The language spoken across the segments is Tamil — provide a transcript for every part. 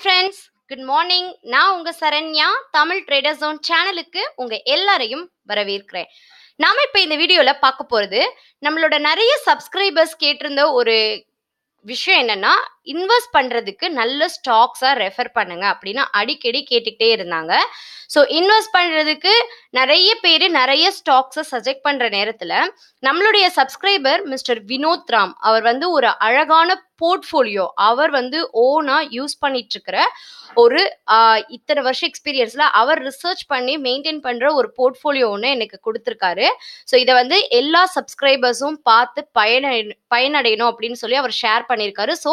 ஃப்ரெண்ட்ஸ் குட் மார்னிங் நான் உங்க சரண்யா தமிழ் ட்ரேடர் ஜோன் சேனலுக்கு உங்க எல்லாரையும் வரவேற்கிறேன் நாம இப்ப இந்த வீடியோல பார்க்க போறது நம்மளோட நிறைய சப்ஸ்கிரைபர்ஸ் கேட்டிருந்த ஒரு விஷயம் என்னன்னா இன்வெஸ்ட் பண்ணுறதுக்கு நல்ல ஸ்டாக்ஸாக ரெஃபர் பண்ணுங்க அப்படின்னு அடிக்கடி கேட்டுக்கிட்டே இருந்தாங்க ஸோ இன்வெஸ்ட் பண்ணுறதுக்கு நிறைய பேர் நிறைய ஸ்டாக்ஸை சஜெக்ட் பண்ணுற நேரத்தில் நம்மளுடைய சப்ஸ்கிரைபர் மிஸ்டர் வினோத் ராம் அவர் வந்து ஒரு அழகான போர்ட்ஃபோலியோ அவர் வந்து ஓனா யூஸ் பண்ணிட்டு இருக்கிற ஒரு இத்தனை வருஷம் எக்ஸ்பீரியன்ஸ்ல அவர் ரிசர்ச் பண்ணி மெயின்டைன் பண்ற ஒரு போர்ட்ஃபோலியோ ஒன்று எனக்கு கொடுத்துருக்காரு ஸோ இதை வந்து எல்லா சப்ஸ்கிரைபர்ஸும் பார்த்து பயன பயனடையணும் அப்படின்னு சொல்லி அவர் ஷேர் பண்ணியிருக்காரு so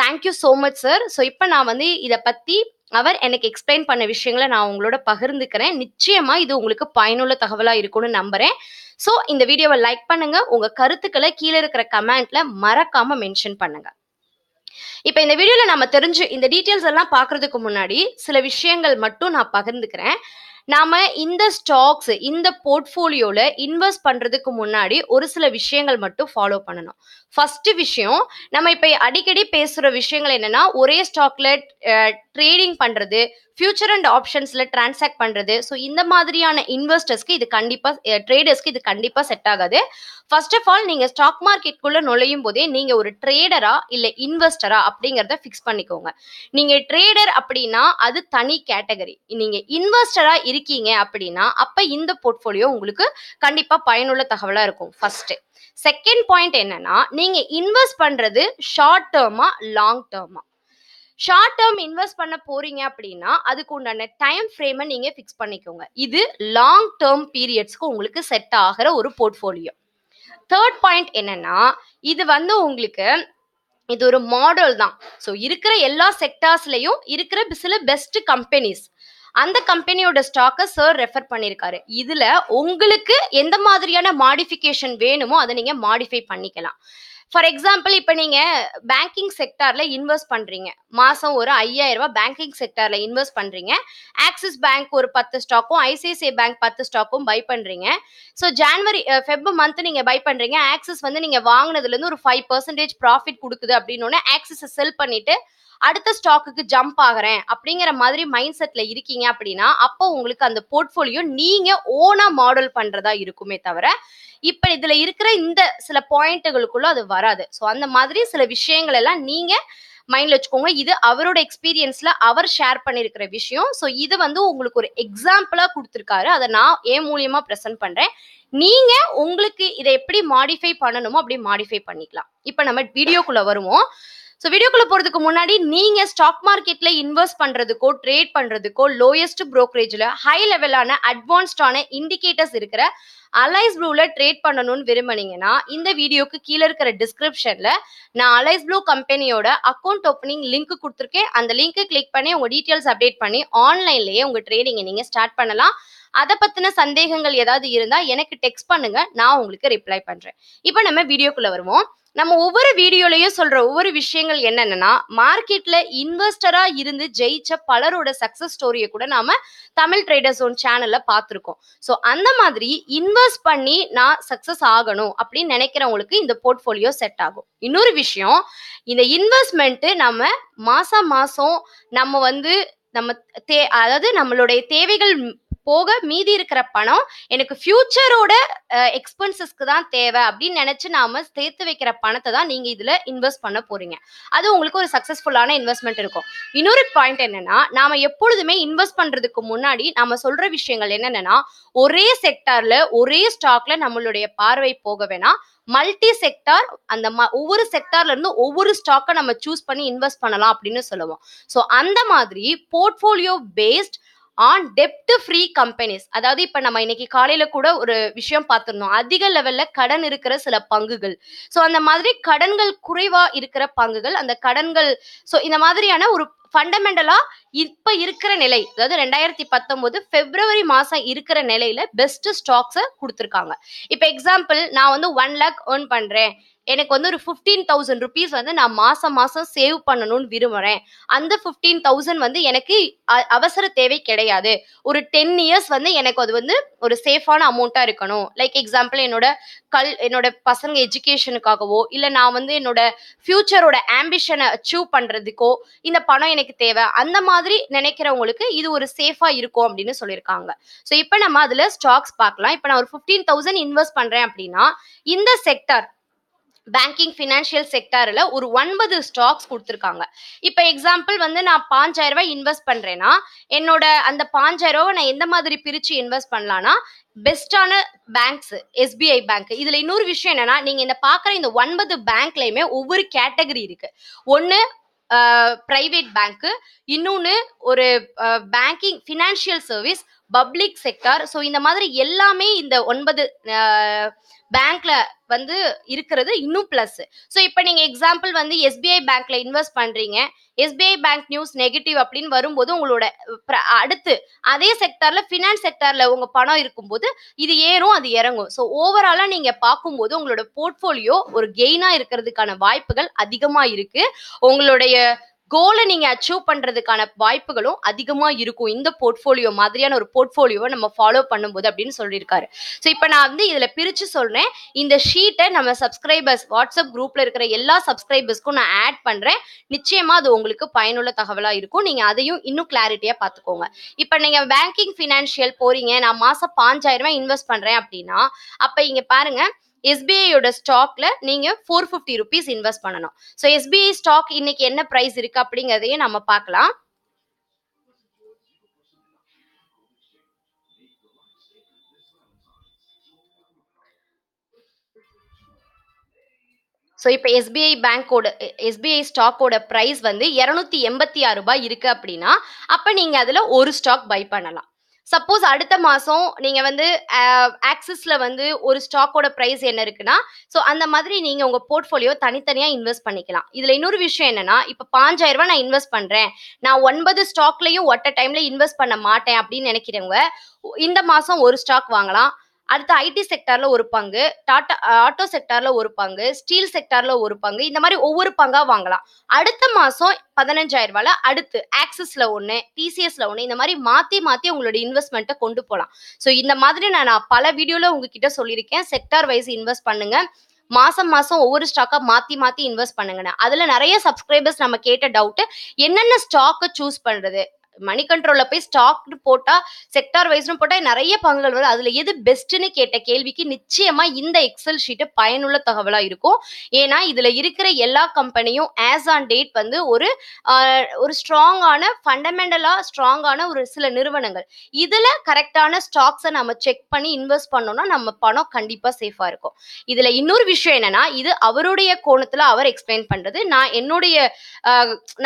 thank you so much sir so இப்போ நான் வந்து இதை பற்றி அவர் எனக்கு எக்ஸ்பிளைன் பண்ண விஷயங்களை நான் உங்களோட பகிர்ந்துக்கிறேன் நிச்சயமா இது உங்களுக்கு பயனுள்ள தகவலாக இருக்கும்னு நம்புறேன் ஸோ இந்த வீடியோவை லைக் பண்ணுங்க உங்க கருத்துக்களை கீழே இருக்கிற கமெண்ட்ல மறக்காம மென்ஷன் பண்ணுங்க இப்ப இந்த வீடியோல நம்ம தெரிஞ்சு இந்த டீட்டெயில்ஸ் எல்லாம் பாக்குறதுக்கு முன்னாடி சில விஷயங்கள் மட்டும் நான் பகிர்ந்துக்கிறேன் நாம இந்த ஸ்டாக்ஸ் இந்த போர்ட்ஃபோலியோல இன்வெஸ்ட் பண்றதுக்கு முன்னாடி ஒரு சில விஷயங்கள் மட்டும் ஃபாலோ பண்ணணும் ஃபர்ஸ்ட் விஷயம் நம்ம இப்ப அடிக்கடி பேசுற விஷயங்கள் என்னன்னா ஒரே ஸ்டாக்ல ட்ரேடிங் பண்றது ஃபியூச்சர் அண்ட் ஆப்ஷன்ஸில் டிரான்சாக்ட் பண்ணுறது ஸோ இந்த மாதிரியான இன்வெஸ்டர்ஸ்க்கு இது கண்டிப்பாக ட்ரேடர்ஸ்க்கு இது கண்டிப்பாக செட் ஆகாது ஃபர்ஸ்ட் ஆஃப் ஆல் நீங்கள் ஸ்டாக் மார்க்கெட்குள்ளே நுழையும் போதே நீங்கள் ஒரு ட்ரேடரா இல்லை இன்வெஸ்டரா அப்படிங்கிறத ஃபிக்ஸ் பண்ணிக்கோங்க நீங்கள் ட்ரேடர் அப்படின்னா அது தனி கேட்டகரி நீங்கள் இன்வெஸ்டராக இருக்கீங்க அப்படின்னா அப்போ இந்த போர்ட்ஃபோலியோ உங்களுக்கு கண்டிப்பாக பயனுள்ள தகவலாக இருக்கும் ஃபர்ஸ்ட்டு செகண்ட் பாயிண்ட் என்னன்னா நீங்க இன்வெஸ்ட் பண்றது ஷார்ட் டேர்மா லாங் டேர்மா ஷார்ட் டேர்ம் இன்வெஸ்ட் பண்ண போறீங்க அப்படின்னா அதுக்கு உண்டான டைம் ஃப்ரேமை நீங்க ஃபிக்ஸ் பண்ணிக்கோங்க இது லாங் டேர்ம் பீரியட்ஸ்க்கு உங்களுக்கு செட் ஆகிற ஒரு போர்ட்ஃபோலியோ தேர்ட் பாயிண்ட் என்னன்னா இது வந்து உங்களுக்கு இது ஒரு மாடல் தான் ஸோ இருக்கிற எல்லா செக்டார்ஸ்லையும் இருக்கிற சில பெஸ்ட் கம்பெனிஸ் அந்த கம்பெனியோட ஸ்டாக்கை சார் ரெஃபர் பண்ணியிருக்காரு இதில் உங்களுக்கு எந்த மாதிரியான மாடிஃபிகேஷன் வேணுமோ அதை நீங்கள் மாடிஃபை பண்ணிக்கலாம் ஃபார் எக்ஸாம்பிள் இப்போ நீங்கள் பேங்கிங் செக்டாரில் இன்வெஸ்ட் பண்ணுறீங்க மாதம் ஒரு ஐயாயிரம் ரூபாய் பேங்கிங் செக்டாரில் இன்வெஸ்ட் பண்ணுறீங்க ஆக்சிஸ் பேங்க் ஒரு பத்து ஸ்டாக்கும் ஐசிஐசிஐ பேங்க் பத்து ஸ்டாக்கும் பை பண்ணுறீங்க ஸோ ஜான்வரி ஃபெப் மந்த் நீங்கள் பை பண்ணுறீங்க ஆக்சிஸ் வந்து நீங்கள் வாங்கினதுலேருந்து ஒரு ஃபைவ் பர்சன்டேஜ் ப்ராஃபிட் கொடுக்குது அப்படின்னு ஆக்சிஸை செல் பண்ணிவிட்டு அடுத்த ஸ்டாக்குக்கு ஜம்ப் ஆகிறேன் அப்படிங்கிற மாதிரி மைண்ட் செட்ல இருக்கீங்க அப்படின்னா அப்போ உங்களுக்கு அந்த போர்ட்ஃபோலியோ நீங்க ஓனா மாடல் பண்றதா இருக்குமே தவிர இப்ப இதுல இருக்கிற இந்த சில பாயிண்ட்டுகளுக்குள்ள அது வராது ஸோ அந்த மாதிரி சில விஷயங்கள் எல்லாம் நீங்க மைண்ட்ல வச்சுக்கோங்க இது அவரோட எக்ஸ்பீரியன்ஸ்ல அவர் ஷேர் பண்ணிருக்கிற விஷயம் ஸோ இது வந்து உங்களுக்கு ஒரு எக்ஸாம்பிளா கொடுத்துருக்காரு அதை நான் ஏன் மூலியமா ப்ரெசென்ட் பண்றேன் நீங்க உங்களுக்கு இதை எப்படி மாடிஃபை பண்ணணுமோ அப்படி மாடிஃபை பண்ணிக்கலாம் இப்ப நம்ம வீடியோக்குள்ள வருவோம் ஸோ வீடியோக்குள்ள போகிறதுக்கு முன்னாடி நீங்கள் ஸ்டாக் மார்க்கெட்டில் இன்வெஸ்ட் பண்ணுறதுக்கோ ட்ரேட் பண்ணுறதுக்கோ லோயஸ்ட் ப்ரோக்கரேஜில் ஹை லெவலான அட்வான்ஸ்டான இண்டிகேட்டர்ஸ் இருக்கிற அலைஸ் ப்ளூவில் ட்ரேட் பண்ணணும்னு விரும்பினீங்கன்னா இந்த வீடியோக்கு கீழே இருக்கிற டிஸ்கிரிப்ஷன்ல நான் அலைஸ் ப்ளூ கம்பெனியோட அக்கௌண்ட் ஓப்பனிங் லிங்க் கொடுத்துருக்கேன் அந்த லிங்க் கிளிக் பண்ணி உங்கள் டீட்டெயில்ஸ் அப்டேட் பண்ணி ஆன்லைன்லேயே உங்கள் ட்ரேடிங்கை நீங்கள் ஸ்டார்ட் பண்ணலாம் அதை பற்றின சந்தேகங்கள் ஏதாவது இருந்தால் எனக்கு டெக்ஸ்ட் பண்ணுங்கள் நான் உங்களுக்கு ரிப்ளை பண்ணுறேன் இப்போ நம்ம வீடியோக்குள்ளே வருவோம் நம்ம ஒவ்வொரு வீடியோலயும் சொல்ற ஒவ்வொரு விஷயங்கள் என்னென்னா மார்க்கெட்ல இன்வெஸ்டரா இருந்து ஜெயிச்ச பலரோட சக்சஸ் ஸ்டோரியை கூட நாம தமிழ் ட்ரேடர்ஸ் ஒன் சேனல்ல பார்த்துருக்கோம் ஸோ அந்த மாதிரி இன்வெஸ்ட் பண்ணி நான் சக்சஸ் ஆகணும் அப்படின்னு நினைக்கிறவங்களுக்கு இந்த போர்ட்ஃபோலியோ செட் ஆகும் இன்னொரு விஷயம் இந்த இன்வெஸ்ட்மெண்ட் நம்ம மாசம் மாசம் நம்ம வந்து நம்ம தே அதாவது நம்மளுடைய தேவைகள் போக மீதி இருக்கிற பணம் எனக்கு ஃபியூச்சரோட எக்ஸ்பென்சஸ்க்கு தான் தேவை அப்படின்னு நினைச்சு நாம சேர்த்து வைக்கிற பணத்தை தான் நீங்க இதுல இன்வெஸ்ட் பண்ண போறீங்க அது உங்களுக்கு ஒரு சக்சஸ்ஃபுல்லான இன்வெஸ்ட்மெண்ட் இருக்கும் இன்னொரு பாயிண்ட் என்னன்னா நாம எப்பொழுதுமே இன்வெஸ்ட் பண்றதுக்கு முன்னாடி நாம சொல்ற விஷயங்கள் என்னென்னா ஒரே செக்டாரில் ஒரே ஸ்டாக்ல நம்மளுடைய பார்வை போக வேணாம் மல்டி செக்டார் அந்த ஒவ்வொரு செக்டார்ல இருந்து ஒவ்வொரு ஸ்டாக்கை நம்ம சூஸ் பண்ணி இன்வெஸ்ட் பண்ணலாம் அப்படின்னு சொல்லுவோம் ஸோ அந்த மாதிரி போர்ட்ஃபோலியோ பேஸ்ட் ஆன் டெப்ட் ஃப்ரீ கம்பெனிஸ் அதாவது இப்போ நம்ம இன்னைக்கு காலையில் கூட ஒரு விஷயம் பார்த்துருந்தோம் அதிக லெவலில் கடன் இருக்கிற சில பங்குகள் ஸோ அந்த மாதிரி கடன்கள் குறைவாக இருக்கிற பங்குகள் அந்த கடன்கள் ஸோ இந்த மாதிரியான ஒரு ஃபண்டமெண்டலா இப்ப இருக்கிற நிலை அதாவது ரெண்டாயிரத்தி பத்தொன்பது பிப்ரவரி மாசம் இருக்கிற நிலையில பெஸ்ட் ஸ்டாக்ஸை கொடுத்துருக்காங்க இப்போ எக்ஸாம்பிள் நான் வந்து ஒன் லேக் ஏர்ன் பண்றேன் எனக்கு வந்து ஒரு ஃபிஃப்டீன் தௌசண்ட் ருபீஸ் வந்து நான் மாசம் மாசம் சேவ் பண்ணணும்னு விரும்புகிறேன் அந்த ஃபிஃப்டீன் தௌசண்ட் வந்து எனக்கு அவசர தேவை கிடையாது ஒரு டென் இயர்ஸ் வந்து எனக்கு அது வந்து ஒரு சேஃபான அமௌண்ட்டாக இருக்கணும் லைக் எக்ஸாம்பிள் என்னோட கல் என்னோட பசங்க எஜுகேஷனுக்காகவோ இல்லை நான் வந்து என்னோட ஃபியூச்சரோட ஆம்பிஷனை அச்சீவ் பண்ணுறதுக்கோ இந்த பணம் எனக்கு எனக்கு தேவை அந்த மாதிரி நினைக்கிறவங்களுக்கு இது ஒரு சேஃபா இருக்கும் அப்படின்னு சொல்லியிருக்காங்க ஸோ இப்போ நம்ம அதுல ஸ்டாக்ஸ் பார்க்கலாம் இப்போ நான் ஒரு ஃபிஃப்டீன் தௌசண்ட் இன்வெஸ்ட் பண்றேன் அப்படின்னா இந்த செக்டர் பேங்கிங் ஃபினான்ஷியல் செக்டாரில் ஒரு ஒன்பது ஸ்டாக்ஸ் கொடுத்துருக்காங்க இப்போ எக்ஸாம்பிள் வந்து நான் பாஞ்சாயிரம் ரூபாய் இன்வெஸ்ட் பண்ணுறேன்னா என்னோட அந்த பாஞ்சாயிரம் ரூபாய் நான் எந்த மாதிரி பிரித்து இன்வெஸ்ட் பண்ணலான்னா பெஸ்டான பேங்க்ஸ் எஸ்பிஐ பேங்க் இதுல இன்னொரு விஷயம் என்னன்னா நீங்க இந்த பாக்குற இந்த ஒன்பது பேங்க்லயுமே ஒவ்வொரு கேட்டகரி இருக்கு ஒன்னு பிரைவேட் பேங்க்கு இன்னொன்று ஒரு banking financial service public sector so இந்த மாதிரி எல்லாமே இந்த ஒன்பது பேங்க்ல வந்து இருக்கிறது இன்னும் பிளஸ் ஸோ இப்போ நீங்க எக்ஸாம்பிள் வந்து எஸ்பிஐ பேங்க்ல இன்வெஸ்ட் பண்றீங்க எஸ்பிஐ பேங்க் நியூஸ் நெகட்டிவ் அப்படின்னு வரும்போது உங்களோட அடுத்து அதே செக்டர்ல ஃபினான்ஸ் செக்டர்ல உங்க பணம் இருக்கும்போது இது ஏறும் அது இறங்கும் ஸோ ஓவராலா நீங்க பார்க்கும்போது உங்களோட போர்ட்ஃபோலியோ ஒரு கெயினா இருக்கிறதுக்கான வாய்ப்புகள் அதிகமா இருக்கு உங்களுடைய கோலை நீங்க அச்சீவ் பண்றதுக்கான வாய்ப்புகளும் அதிகமா இருக்கும் இந்த போர்ட்ஃபோலியோ மாதிரியான ஒரு போர்ட்ஃபோலியோவை நம்ம ஃபாலோ பண்ணும்போது அப்படின்னு சொல்லியிருக்காரு ஸோ இப்போ நான் வந்து இதுல பிரிச்சு சொல்றேன் இந்த ஷீட்டை நம்ம சப்ஸ்கிரைபர்ஸ் வாட்ஸ்அப் குரூப்ல இருக்கிற எல்லா சப்ஸ்கிரைபர்ஸ்க்கும் நான் ஆட் பண்றேன் நிச்சயமா அது உங்களுக்கு பயனுள்ள தகவலா இருக்கும் நீங்க அதையும் இன்னும் கிளாரிட்டியா பாத்துக்கோங்க இப்போ நீங்க பேங்கிங் ஃபினான்ஷியல் போறீங்க நான் மாசம் பாஞ்சாயிரம் ரூபாய் இன்வெஸ்ட் பண்றேன் அப்படின்னா அப்ப இங்க பாருங்க எஸ்பிஐயோட ஸ்டாக்ல நீங்க ஃபோர் ஃபிஃப்டி ருபீஸ் இன்வெஸ்ட் பண்ணணும் ஸோ எஸ்பிஐ ஸ்டாக் இன்னைக்கு என்ன ப்ரைஸ் இருக்கு அப்படிங்கிறதையும் நம்ம பார்க்கலாம் ஸோ இப்போ எஸ்பிஐ பேங்க்கோட எஸ்பிஐ ஸ்டாக்கோட ப்ரைஸ் வந்து இரநூத்தி எண்பத்தி ஆறு ரூபாய் இருக்குது அப்படின்னா அப்போ நீங்கள் அதில் ஒரு ஸ்டாக் பை பண்ணலாம் சப்போஸ் அடுத்த மாதம் நீங்கள் வந்து ஆக்சிஸில் வந்து ஒரு ஸ்டாக்கோட ப்ரைஸ் என்ன இருக்குன்னா ஸோ அந்த மாதிரி நீங்கள் உங்கள் போர்ட்ஃபோலியோ தனித்தனியாக இன்வெஸ்ட் பண்ணிக்கலாம் இதில் இன்னொரு விஷயம் என்னன்னா இப்போ பாஞ்சாயிரம் ரூபாய் நான் இன்வெஸ்ட் பண்ணுறேன் நான் ஒன்பது ஸ்டாக்லையும் ஒட்ட டைமில் இன்வெஸ்ட் பண்ண மாட்டேன் அப்படின்னு நினைக்கிறவங்க இந்த மாதம் ஒரு ஸ்டாக் வாங்கலாம் அடுத்து ஐடி செக்டர்ல ஒரு பங்கு டாட்டா ஆட்டோ செக்டர்ல ஒரு பங்கு ஸ்டீல் செக்டர்ல ஒரு பங்கு இந்த மாதிரி ஒவ்வொரு பங்கா வாங்கலாம் அடுத்த மாசம் பதினஞ்சாயிரம் ரூபாயில அடுத்து ஆக்சிஸ்ல ஒன்று டிசிஎஸ்ல ஒன்று இந்த மாதிரி மாத்தி மாத்தி உங்களோட இன்வெஸ்ட்மெண்ட்டை கொண்டு போகலாம் ஸோ இந்த மாதிரி நான் பல வீடியோல உங்ககிட்ட சொல்லியிருக்கேன் செக்டார் வைஸ் இன்வெஸ்ட் பண்ணுங்க மாசம் மாசம் ஒவ்வொரு ஸ்டாக்கா மாத்தி மாத்தி இன்வெஸ்ட் பண்ணுங்க அதுல நிறைய சப்ஸ்கிரைபர்ஸ் நம்ம கேட்ட டவுட் என்னென்ன ஸ்டாக்கை சூஸ் பண்றது மணி கண்ட்ரோல்ல போய் ஸ்டாக் போட்டா செக்டார் வைஸ்னு போட்டா நிறைய பங்குகள் வரும் அதுல எது பெஸ்ட்னு கேட்ட கேள்விக்கு நிச்சயமா இந்த எக்ஸல் ஷீட்டு பயனுள்ள தகவலா இருக்கும் ஏன்னா இதுல இருக்கிற எல்லா கம்பெனியும் ஆஸ் ஆன் டேட் வந்து ஒரு ஒரு ஸ்ட்ராங்கான ஃபண்டமெண்டலா ஸ்ட்ராங்கான ஒரு சில நிறுவனங்கள் இதுல கரெக்டான ஸ்டாக்ஸை நம்ம செக் பண்ணி இன்வெஸ்ட் பண்ணோம்னா நம்ம பணம் கண்டிப்பா சேஃபா இருக்கும் இதுல இன்னொரு விஷயம் என்னன்னா இது அவருடைய கோணத்துல அவர் எக்ஸ்பிளைன் பண்றது நான் என்னுடைய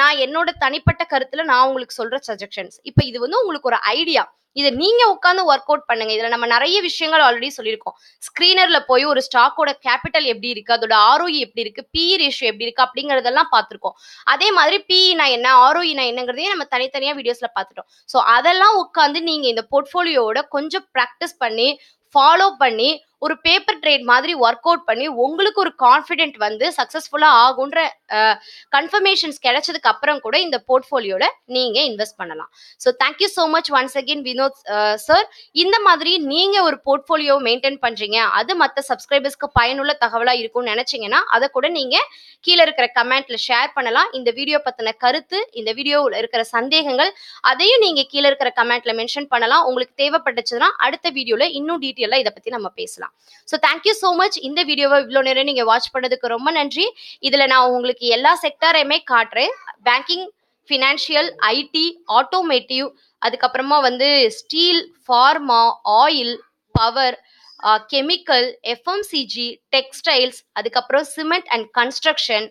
நான் என்னோட தனிப்பட்ட கருத்துல நான் உங்களுக்கு சொல்ற ப்ரொஜெக்ஷன்ஸ் இப்போ இது வந்து உங்களுக்கு ஒரு ஐடியா இதை நீங்க உட்காந்து ஒர்க் அவுட் பண்ணுங்க இதுல நம்ம நிறைய விஷயங்கள் ஆல்ரெடி சொல்லியிருக்கோம் ஸ்கிரீனர்ல போய் ஒரு ஸ்டாக்கோட கேபிட்டல் எப்படி இருக்கு அதோட ஆர்ஓஇ e எப்படி இருக்கு பி ரேஷியோ e எப்படி இருக்கு அப்படிங்கறதெல்லாம் பார்த்திருக்கோம் அதே மாதிரி நான் e என்ன நான் என்னங்கிறதையும் நம்ம தனித்தனியா வீடியோஸ்ல பார்த்துட்டோம் ஸோ அதெல்லாம் உட்காந்து நீங்க இந்த போர்ட்ஃபோலியோட கொஞ்சம் ப்ராக்டிஸ் பண்ணி ஃபாலோ பண்ணி ஒரு பேப்பர் ட்ரேட் மாதிரி ஒர்க் அவுட் பண்ணி உங்களுக்கு ஒரு கான்ஃபிடென்ட் வந்து சக்ஸஸ்ஃபுல்லாக ஆகுன்ற கன்ஃபர்மேஷன்ஸ் கிடைச்சதுக்கு அப்புறம் கூட இந்த போர்ட்ஃபோலியோவில் நீங்கள் இன்வெஸ்ட் பண்ணலாம் so thank you so much once again Vinod sir இந்த மாதிரி நீங்கள் ஒரு போர்ட்ஃபோலியோ மெயின்டைன் பண்ணுறீங்க அது மற்ற சப்ஸ்கிரைபர்ஸ்க்கு பயனுள்ள தகவலாக இருக்கும்னு நினச்சிங்கன்னா அதை கூட நீங்கள் கீழே இருக்கிற கமெண்ட்டில் ஷேர் பண்ணலாம் இந்த வீடியோ பற்றின கருத்து இந்த வீடியோவில் இருக்கிற சந்தேகங்கள் அதையும் நீங்கள் கீழே இருக்கிற கமெண்ட்டில் மென்ஷன் பண்ணலாம் உங்களுக்கு தேவைப்பட்டுச்சுன்னா அடுத்த வீடியோவில் இன்னும் டீட்டெயிலாக இதை பற்றி நம்ம பேசலாம் பண்ணிக்கலாம் ஸோ தேங்க்யூ ஸோ மச் இந்த வீடியோவை இவ்வளோ நேரம் நீங்கள் வாட்ச் பண்ணதுக்கு ரொம்ப நன்றி இதில் நான் உங்களுக்கு எல்லா செக்டாரையுமே காட்டுறேன் பேங்கிங் ஃபினான்ஷியல் ஐடி ஆட்டோமேட்டிவ் அதுக்கப்புறமா வந்து steel pharma oil power chemical FMCG textiles அதுக்கப்புறம் சிமெண்ட் அண்ட் கன்ஸ்ட்ரக்ஷன்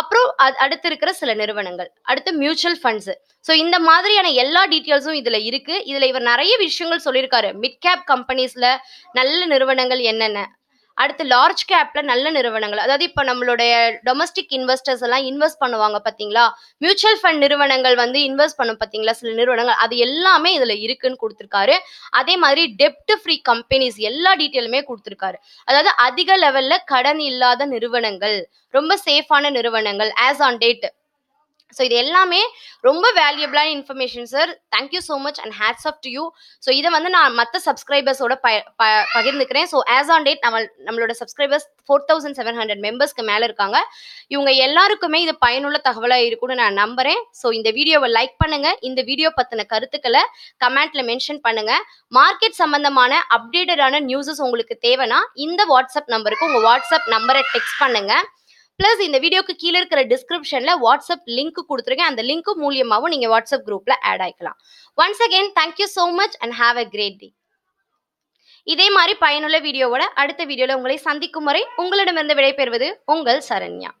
அப்புறம் அடுத்து இருக்கிற சில நிறுவனங்கள் அடுத்து மியூச்சுவல் ஃபண்ட்ஸ் ஸோ இந்த மாதிரியான எல்லா டீட்டெயில்ஸும் இதுல இருக்கு இதுல இவர் நிறைய விஷயங்கள் சொல்லியிருக்காரு மிட் கேப் கம்பெனிஸ்ல நல்ல நிறுவனங்கள் என்னென்ன அடுத்து லார்ஜ் கேப்ல நல்ல நிறுவனங்கள் அதாவது இப்போ நம்மளுடைய டொமஸ்டிக் இன்வெஸ்டர்ஸ் எல்லாம் இன்வெஸ்ட் பண்ணுவாங்க பார்த்தீங்களா மியூச்சுவல் ஃபண்ட் நிறுவனங்கள் வந்து இன்வெஸ்ட் பண்ணும் பார்த்தீங்களா சில நிறுவனங்கள் அது எல்லாமே இதில் இருக்குன்னு கொடுத்துருக்காரு அதே மாதிரி டெப்ட் ஃப்ரீ கம்பெனிஸ் எல்லா டீட்டெயிலுமே கொடுத்துருக்காரு அதாவது அதிக லெவல்ல கடன் இல்லாத நிறுவனங்கள் ரொம்ப சேஃபான நிறுவனங்கள் ஆஸ் ஆன் டேட் ஸோ இது எல்லாமே ரொம்ப வேல்யூபிளான information sir thank you so much and hats off to you so இதை வந்து நான் மற்ற சப்ஸ்கிரைபர்ஸோட ப பகிர்ந்துக்கிறேன் ஸோ ஆஸ் ஆன் டேட் நம்ம நம்மளோட subscribers four thousand seven hundred மெம்பர்ஸ்க்கு மேலே இருக்காங்க இவங்க எல்லாருக்குமே இது பயனுள்ள தகவலாக இருக்கும்னு நான் நம்புறேன் ஸோ இந்த வீடியோவை லைக் பண்ணுங்கள் இந்த வீடியோ பற்றின கருத்துக்களை கமெண்ட்டில் மென்ஷன் பண்ணுங்கள் மார்க்கெட் சம்மந்தமான அப்டேட்டடான நியூஸஸ் உங்களுக்கு தேவைன்னா இந்த வாட்ஸ்அப் நம்பருக்கு உங்கள் வாட்ஸ்அப் நம்பரை டெக்ஸ்ட் பண்ணுங்கள் பிளஸ் இந்த வீடியோக்கு கீழே இருக்கிற டிஸ்கிரிப்ஷன்ல வாட்ஸ்அப் லிங்க் கொடுத்துருக்கேன் அந்த லிங்க் மூலியமாகவும் நீங்க வாட்ஸ்அப் குரூப்ல ஆட் ஆயிக்கலாம் once again thank you so much and have a great day இதே மாதிரி பயனுள்ள வீடியோவோட அடுத்த வீடியோல உங்களை சந்திக்கும் வரை உங்களிடமிருந்து விடைபெறுவது உங்கள் சரண்யா